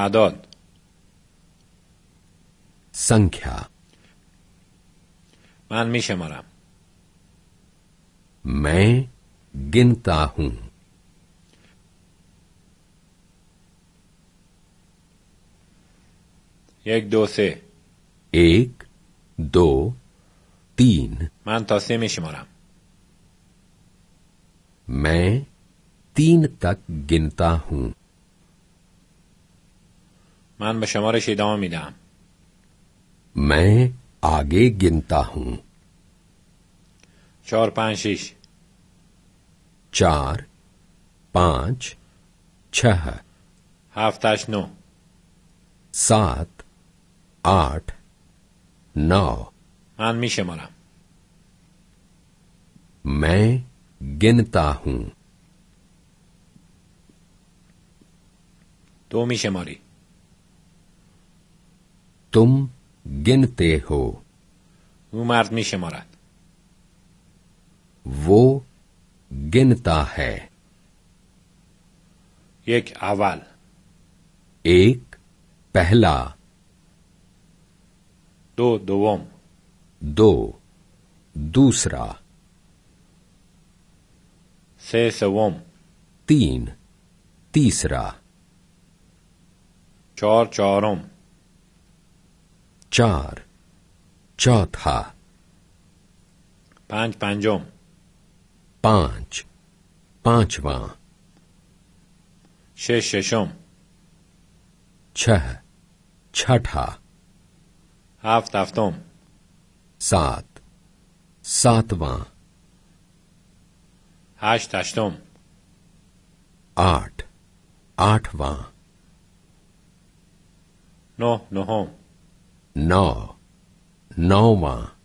आदत संख्या मान मी शमरा मैं गिनता हूं एक दो से एक दो तीन मान तो से मिशमरा मैं तीन तक गिनता हूं من به شمارش ادامه میدم من آگه گنتا هون چهار پنج شیش چار پنج چه هفتش نو سات آت نو من می شمارم من گنتا ہوں تو می شماری تم گنتے ہو او مرد می شمارد وہ گنتا ہے یک اول ایک پہلا دو دوم دو دوسرا سے سوم تین تیسرا چار چارم चार चौथा पांच पांचों पांच पांचवा शेष शेषों छह छठा हाफ्त हाफ्तों सात सातवां हाश्त हाश्तों आठ आठवां नौ नौहों No. Nova.